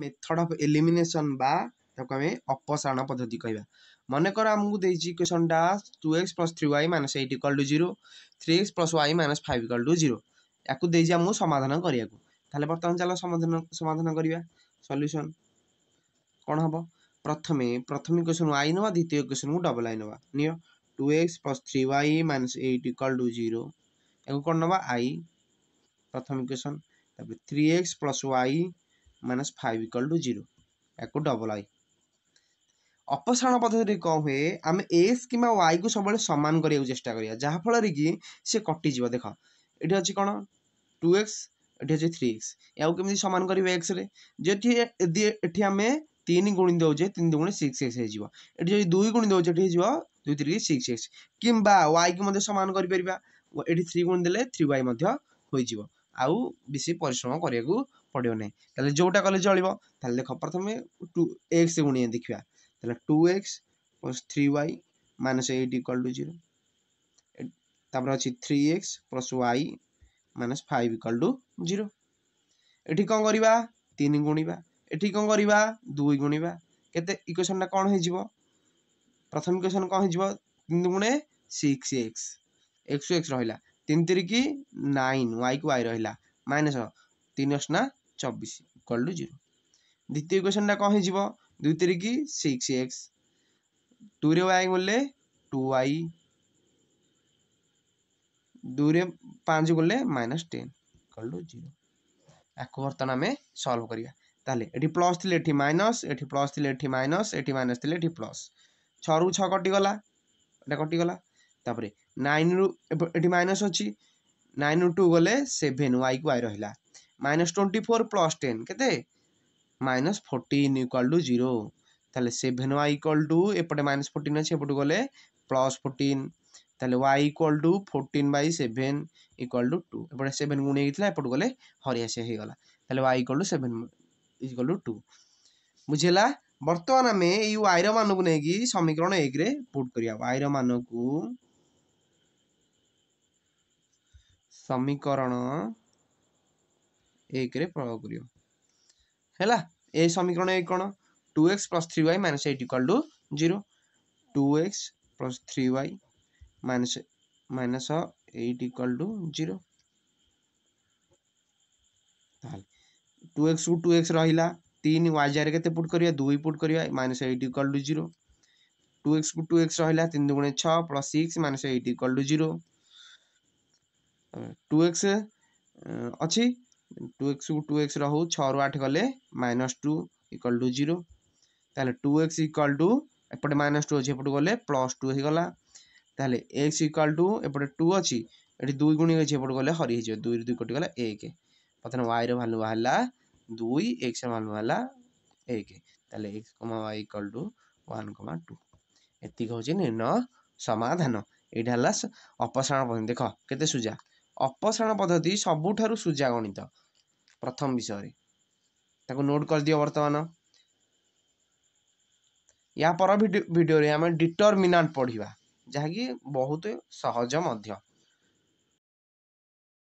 method of এলিমিনেসন বা ତାକୁ ଆମେ ଅପସାରଣ ପଦ୍ଧତି କହିବା ମନେକର ଆମକୁ ଦେଇଛି ଇକ୍ୱେସନ୍ଟା two x plus three y minus eight equal to zero three x plus y minus five equal to zero ୟାକୁ ଦେଇଛି ଆମକୁ ସମାଧାନ କରିବାକୁ ତାହେଲେ ବର୍ତ୍ତମାନ ଚାଲ ସମାଧାନ ସମାଧାନ କରିବା ସଲ୍ୟୁସନ୍ କ'ଣ ହେବ ପ୍ରଥମେ ପ୍ରଥମ ଇକ୍ୱେସନ୍ ୱାଇ ନେବା ଦ୍ୱିତୀୟ ଇକ୍ୱେସନ୍କୁ ଡବଲ୍ ଆଇ ନେବା ନିଅ two x plus three y minus eight equal to zero ୟାକୁ କ'ଣ ନେବା ଆଇ ପ୍ରଥମ ଇକ୍ୱେସନ୍ ତାପରେ three x plus y minus five equal to zero ୟାକୁ ଡବଲ୍ ଆଇ ଅପସାରଣ ପଦ୍ଧତିରେ କ'ଣ ହୁଏ ଆମେ ଏସ୍ କିମ୍ବା ୱାଇକୁ ସବୁବେଳେ ସମାନ କରିବାକୁ ଚେଷ୍ଟା କରିବା ଯାହାଫଳରେ କି ସେ କଟିଯିବ ଦେଖ ଏଠି ଅଛି କ'ଣ ଟୁ ଏକ୍ସ ଏଠି ଅଛି ଥ୍ରୀ ଏକ୍ସ ଏହାକୁ କେମିତି ସମାନ କରିବା ଏକ୍ସରେ ଯେଠି ଏଠି ଆମେ ତିନି ଗୁଣି ଦେଉଛେ ତିନି ଦୁଇ ଗୁଣି ସିକ୍ସ ଏକ୍ସ ହେଇଯିବ ଏଠି ଯଦି ଦୁଇ ଗୁଣି ଦେଉଛେ ଏଠି ହେଇଯିବ ଦୁଇ ତିରିକି ସିକ୍ସ ଏକ୍ସ କିମ୍ବା ୱାଇକୁ ମଧ୍ୟ ସମାନ କରିପାରିବା ଏଠି ଥ୍ରୀ ଗୁଣି ଦେଲେ ଥ୍ରୀ ୱାଇ ମଧ୍ୟ ହୋଇଯିବ ଆଉ ବେଶୀ ପରିଶ୍ରମ କରିବାକୁ পড়িও নে তাহলে জোটা কলি জড়িতবা তাহলে প্রথমে 2x গুণি দেখবা তাহলে 2x + 3y - 8 = 0 তারপর আছে 3x + y - 5 = 0 এઠી কো করিবা 3 গুণিবা এઠી কো করিবা 2 গুণিবা কতে ইকুয়েশনটা কোন হিজিবো প্রথম क्वेश्चन कौन হিজিবো 3 গুণে 6x x x রইলা 3 * 3 = 9 y কো y রইলা - 3s না চব্বিশ ইকুয়াল টু জিরো দ্বিতীয় ইকুয়েশনটা কম হয়ে যাব দুই তিরিকি সিক্স এক্স টুরে ওয়াই গলে টু ওয়াই দুইরে পাঁচ গলে minus ten equal to zero একু বর্তমান আমি সলভ করিয়া তাহলে এটি প্লস থিলে এটি মাইনস এটি প্লস থিলে এটি মাইনস এটি মাইনস থিলে এটি প্লস ছরু ছ কটিগলা এটা কটিগলা তাপরে নাইনরু এটি মাইনস ଅଛି নাইন টু গଲେ ସେଭେନ୍ ୱାଇକୁ ୱାଇ ରହିଲା minus twenty four plus ten କେତେ minus fourteen equal to zero ତାହେଲେ ସେଭେନ୍ ୱାଇ ଇକ୍ୱାଲ୍ ଟୁ ଏପଟେ ମାଇନସ୍ ଫୋର୍ଟିନ୍ ଅଛି ଏପଟୁ ଗଲେ ପ୍ଲସ୍ ଫୋର୍ଟିନ୍ ତାହେଲେ y equal to fourteen by seven equal to two ଏପଟେ ସେଭେନ୍ ଗୁଣି ହେଇଥିଲା ଏପଟୁ ଗଲେ ହରିଆସି ହେଇଗଲା ତାହେଲେ y equal to seven equal to two ବୁଝିହେଲା ବର୍ତ୍ତମାନ ଆମେ ଏଇ ୱାଇର ମାନକୁ ନେଇକି ସମୀକରଣ ଏକରେ ପୁଟ୍ କରିବା ୱାଇର ମାନକୁ ସମୀକରଣ ଏକରେ ପ୍ରୟୋଗ କରିବ ହେଲା ଏ ସମୀକରଣ ଏ କ'ଣ two x plus three y minus eight equal to zero two x plus three y minus minus eight equal to zero ତାହେଲେ ଟୁ ଏକ୍ସକୁ ଟୁ ଏକ୍ସ ରହିଲା ତିନି ୱାଇ ଜାଗାରେ କେତେ ପୁଟ୍ କରିବା ଦୁଇ ପୁଟ୍ କରିବା minus eight equal to zero two ଏକ୍ସକୁ ଟୁ ଏକ୍ସ ରହିଲା ତିନି ଦୁଗୁଣେ ଛଅ plus six minus eight equal to zero two x ଅଛି টু এক্সକୁ ଟୁ ଏକ୍ସ ରହୁ ଛଅରୁ ଆଠ ଗଲେ minus two equal to zero ତାହେଲେ ଟୁ ଏକ୍ସ ଇକ୍ୱାଲ୍ ଟୁ ଏପଟେ ମାଇନସ୍ ଟୁ ଅଛି ଏପଟୁ ଗଲେ ପ୍ଲସ୍ ଟୁ ହେଇଗଲା ତାହେଲେ ଏକ୍ସ ଇକ୍ୱାଲ୍ ଟୁ ଏପଟେ ଟୁ ଅଛି ଏଠି ଦୁଇ ଗୁଣି ହେଇଛି ଏପଟୁ ଗଲେ ହରି ହେଇଯିବ ଦୁଇରୁ ଦୁଇ କଟିଗଲା ଏକ ବର୍ତ୍ତମାନ ୱାଇର ଭାଲ୍ୟୁ ବାହାରିଲା ଦୁଇ ଏକ୍ସର ଭାଲ୍ୟୁ ବାହାରିଲା ଏକ ତାହେଲେ x comma y equal to one comma two ଏତିକି ହେଉଛି ନିର୍ଣ୍ଣୟ ସମାଧାନ ଏଇଟା ହେଲା ଅପସାରଣ ପଦ୍ଧତି ଦେଖ କେତେ ସୁଜା ଅପସାରଣ ପଦ୍ଧତି ସବୁଠାରୁ ସୁଜା ଗଣିତ ପ୍ରଥମ ବିଷୟରେ ତାକୁ ନୋଟ୍ କରିଦିଅ ବର୍ତ୍ତମାନ ୟା ପର ଭିଡ଼ିଓରେ ଆମେ ଡିଟରମିନାଣ୍ଟ ପଢ଼ିବା ଯାହାକି ବହୁତ ସହଜ ମଧ୍ୟ